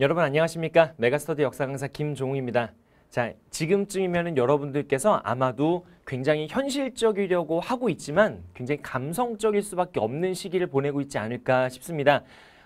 여러분 안녕하십니까 메가스터디 역사 강사 김종우입니다 자 지금쯤이면 여러분들께서 아마도 굉장히 현실적이려고 하고 있지만 굉장히 감성적일 수밖에 없는 시기를 보내고 있지 않을까 싶습니다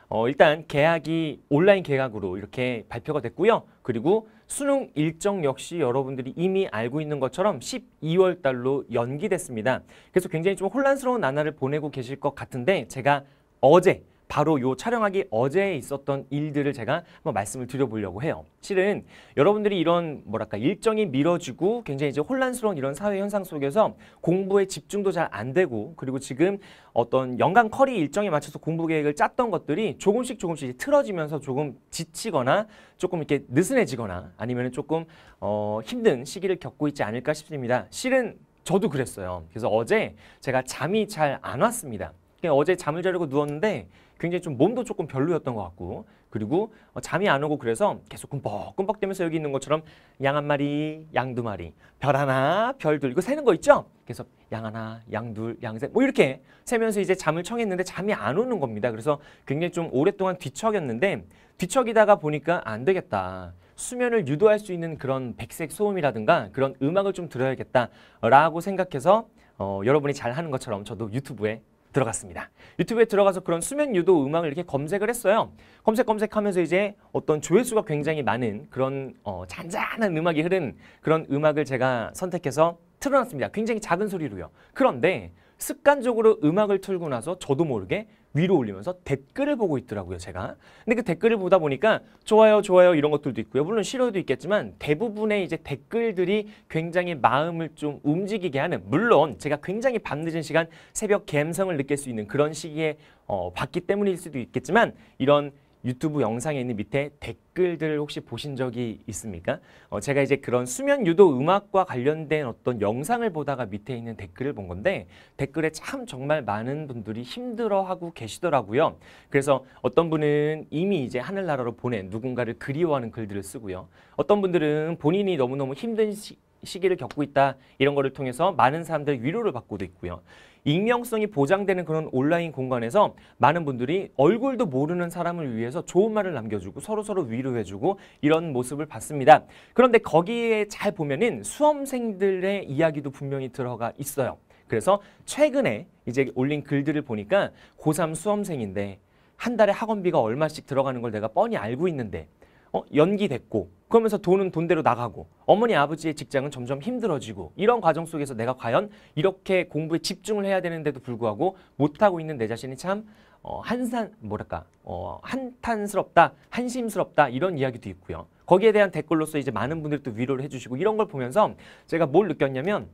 어, 일단 계약이 온라인 계약으로 이렇게 발표가 됐고요 그리고 수능 일정 역시 여러분들이 이미 알고 있는 것처럼 12월 달로 연기됐습니다 그래서 굉장히 좀 혼란스러운 나날을 보내고 계실 것 같은데 제가 어제 바로 요 촬영하기 어제에 있었던 일들을 제가 한번 말씀을 드려보려고 해요. 실은 여러분들이 이런 뭐랄까 일정이 미뤄지고 굉장히 이제 혼란스러운 이런 사회 현상 속에서 공부에 집중도 잘 안 되고 그리고 지금 어떤 연간 커리 일정에 맞춰서 공부 계획을 짰던 것들이 조금씩 조금씩 틀어지면서 조금 지치거나 조금 이렇게 느슨해지거나 아니면 조금 어, 힘든 시기를 겪고 있지 않을까 싶습니다. 실은 저도 그랬어요. 그래서 어제 제가 잠이 잘 안 왔습니다. 어제 잠을 자려고 누웠는데 굉장히 좀 몸도 조금 별로였던 것 같고 그리고 어, 잠이 안 오고 그래서 계속 끔뻑끔뻑대면서 여기 있는 것처럼 양 한 마리, 양 두 마리, 별 하나, 별 둘 이거 세는 거 있죠? 그래서 양 하나, 양 둘, 양셋뭐 이렇게 세면서 이제 잠을 청했는데 잠이 안 오는 겁니다. 그래서 굉장히 좀 오랫동안 뒤척였는데 뒤척이다가 보니까 안 되겠다. 수면을 유도할 수 있는 그런 백색 소음이라든가 그런 음악을 좀 들어야겠다라고 생각해서 어, 여러분이 잘 하는 것처럼 저도 유튜브에 들어갔습니다. 유튜브에 들어가서 그런 수면 유도 음악을 이렇게 검색을 했어요. 검색 검색하면서 이제 어떤 조회수가 굉장히 많은 그런 어, 잔잔한 음악이 흐른 그런 음악을 제가 선택해서 틀어놨습니다. 굉장히 작은 소리로요. 그런데 습관적으로 음악을 틀고 나서 저도 모르게 위로 올리면서 댓글을 보고 있더라고요, 제가. 근데 그 댓글을 보다 보니까 좋아요, 좋아요 이런 것들도 있고요. 물론 싫어도 있겠지만 대부분의 이제 댓글들이 굉장히 마음을 좀 움직이게 하는 물론 제가 굉장히 밤늦은 시간 새벽 감성을 느낄 수 있는 그런 시기에 어, 봤기 때문일 수도 있겠지만 이런 유튜브 영상에 있는 밑에 댓글들을 혹시 보신 적이 있습니까? 어, 제가 이제 그런 수면 유도 음악과 관련된 어떤 영상을 보다가 밑에 있는 댓글을 본 건데 댓글에 참 정말 많은 분들이 힘들어하고 계시더라고요. 그래서 어떤 분은 이미 이제 하늘나라로 보낸 누군가를 그리워하는 글들을 쓰고요. 어떤 분들은 본인이 너무너무 힘든 시, 시기를 겪고 있다 이런 거를 통해서 많은 사람들 위로를 받고도 있고요. 익명성이 보장되는 그런 온라인 공간에서 많은 분들이 얼굴도 모르는 사람을 위해서 좋은 말을 남겨주고 서로서로 위로해주고 이런 모습을 봤습니다. 그런데 거기에 잘 보면은 수험생들의 이야기도 분명히 들어가 있어요. 그래서 최근에 이제 올린 글들을 보니까 고3 수험생인데 한 달에 학원비가 얼마씩 들어가는 걸 내가 뻔히 알고 있는데 어, 연기됐고 그러면서 돈은 돈대로 나가고 어머니 아버지의 직장은 점점 힘들어지고 이런 과정 속에서 내가 과연 이렇게 공부에 집중을 해야 되는데도 불구하고 못하고 있는 내 자신이 참 어, 한산 뭐랄까 어, 한탄스럽다 한심스럽다 이런 이야기도 있고요 거기에 대한 댓글로서 이제 많은 분들도 위로를 해주시고 이런 걸 보면서 제가 뭘 느꼈냐면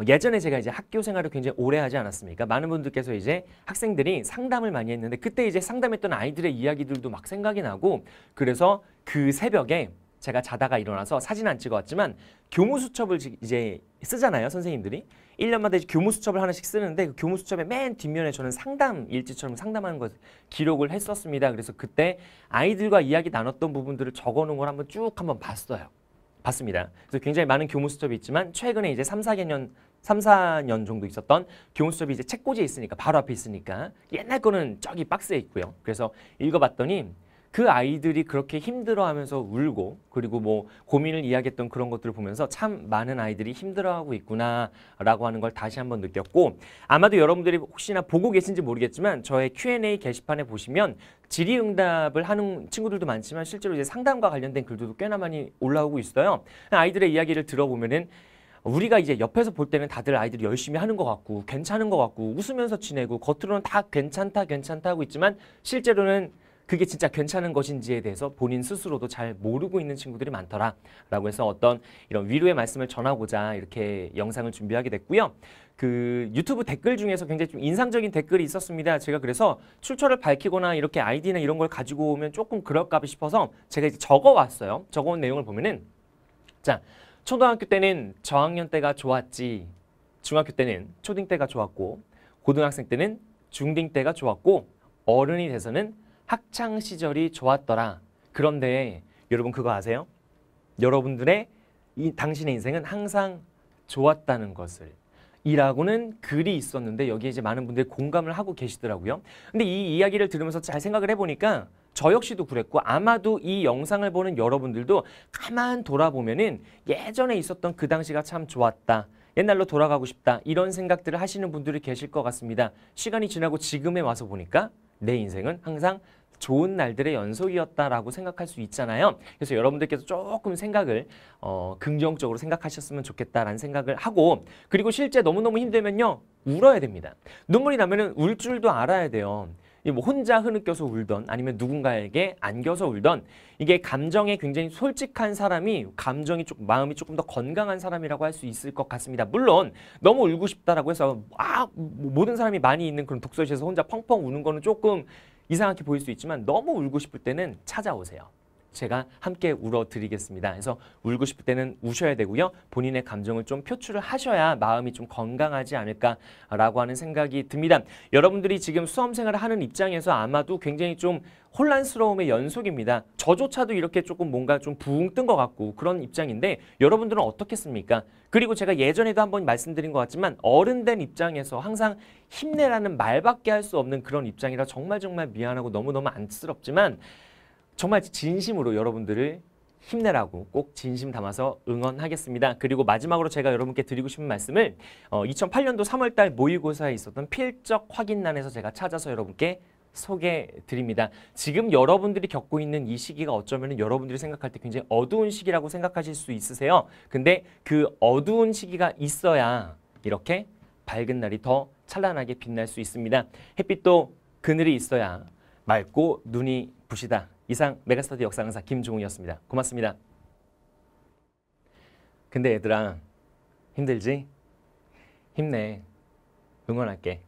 어, 예전에 제가 이제 학교 생활을 굉장히 오래 하지 않았습니까? 많은 분들께서 이제 학생들이 상담을 많이 했는데 그때 이제 상담했던 아이들의 이야기들도 막 생각이 나고 그래서 그 새벽에 제가 자다가 일어나서 사진 안 찍어왔지만 교무 수첩을 이제 쓰잖아요 선생님들이 1년마다 이제 교무 수첩을 하나씩 쓰는데 그 교무 수첩의 맨 뒷면에 저는 상담 일지처럼 상담하는 것 기록을 했었습니다 그래서 그때 아이들과 이야기 나눴던 부분들을 적어놓은 걸 한번 쭉 한번 봤어요 봤습니다 그래서 굉장히 많은 교무 수첩이 있지만 최근에 이제 3, 4개년 3, 4년 정도 있었던 교훈 수업이 이제 책꽂이에 있으니까 바로 앞에 있으니까 옛날 거는 저기 박스에 있고요. 그래서 읽어봤더니 그 아이들이 그렇게 힘들어하면서 울고 그리고 뭐 고민을 이야기했던 그런 것들을 보면서 참 많은 아이들이 힘들어하고 있구나라고 하는 걸 다시 한번 느꼈고 아마도 여러분들이 혹시나 보고 계신지 모르겠지만 저의 Q&A 게시판에 보시면 질의응답을 하는 친구들도 많지만 실제로 이제 상담과 관련된 글들도 꽤나 많이 올라오고 있어요. 아이들의 이야기를 들어보면은 우리가 이제 옆에서 볼 때는 다들 아이들이 열심히 하는 것 같고 괜찮은 것 같고 웃으면서 지내고 겉으로는 다 괜찮다 괜찮다 하고 있지만 실제로는 그게 진짜 괜찮은 것인지에 대해서 본인 스스로도 잘 모르고 있는 친구들이 많더라 라고 해서 어떤 이런 위로의 말씀을 전하고자 이렇게 영상을 준비하게 됐고요. 그 유튜브 댓글 중에서 굉장히 좀 인상적인 댓글이 있었습니다. 제가 그래서 출처를 밝히거나 이렇게 아이디나 이런 걸 가지고 오면 조금 그럴까 싶어서 제가 이제 적어왔어요. 적어온 내용을 보면은 자 초등학교 때는 저학년 때가 좋았지 중학교 때는 초딩 때가 좋았고 고등학생 때는 중딩 때가 좋았고 어른이 돼서는 학창 시절이 좋았더라. 그런데 여러분 그거 아세요? 여러분들의 이 당신의 인생은 항상 좋았다는 것을 이라고는 글이 있었는데 여기에 이제 많은 분들이 공감을 하고 계시더라고요. 근데 이 이야기를 들으면서 잘 생각을 해보니까 저 역시도 그랬고 아마도 이 영상을 보는 여러분들도 가만 돌아보면은 예전에 있었던 그 당시가 참 좋았다. 옛날로 돌아가고 싶다. 이런 생각들을 하시는 분들이 계실 것 같습니다. 시간이 지나고 지금에 와서 보니까 내 인생은 항상 좋은 날들의 연속이었다라고 생각할 수 있잖아요. 그래서 여러분들께서 조금 생각을 어, 긍정적으로 생각하셨으면 좋겠다라는 생각을 하고 그리고 실제 너무너무 힘들면요. 울어야 됩니다. 눈물이 나면 은울 줄도 알아야 돼요. 뭐 혼자 흐느껴서 울던 아니면 누군가에게 안겨서 울던 이게 감정에 굉장히 솔직한 사람이 감정이 좀 마음이 조금 더 건강한 사람이라고 할 수 있을 것 같습니다. 물론 너무 울고 싶다라고 해서 아 뭐 모든 사람이 많이 있는 그런 독서실에서 혼자 펑펑 우는 거는 조금 이상하게 보일 수 있지만 너무 울고 싶을 때는 찾아오세요. 제가 함께 울어드리겠습니다. 그래서 울고 싶을 때는 우셔야 되고요. 본인의 감정을 좀 표출을 하셔야 마음이 좀 건강하지 않을까라고 하는 생각이 듭니다. 여러분들이 지금 수험생활을 하는 입장에서 아마도 굉장히 좀 혼란스러움의 연속입니다. 저조차도 이렇게 조금 뭔가 좀 붕 뜬 것 같고 그런 입장인데 여러분들은 어떻겠습니까? 그리고 제가 예전에도 한번 말씀드린 것 같지만 어른된 입장에서 항상 힘내라는 말밖에 할 수 없는 그런 입장이라 정말 정말 미안하고 너무너무 안쓰럽지만 정말 진심으로 여러분들을 힘내라고 꼭 진심 담아서 응원하겠습니다. 그리고 마지막으로 제가 여러분께 드리고 싶은 말씀을 어, 2008년도 3월달 모의고사에 있었던 필적 확인란에서 제가 찾아서 여러분께 소개드립니다. 지금 여러분들이 겪고 있는 이 시기가 어쩌면 여러분들이 생각할 때 굉장히 어두운 시기라고 생각하실 수 있으세요. 근데 그 어두운 시기가 있어야 이렇게 밝은 날이 더 찬란하게 빛날 수 있습니다. 햇빛도 그늘이 있어야 맑고 눈이 부시다. 이상 메가스터디 역사 강사 김종욱이습니다 고맙습니다. 근데 얘들아 힘들지? 힘내. 응원할게.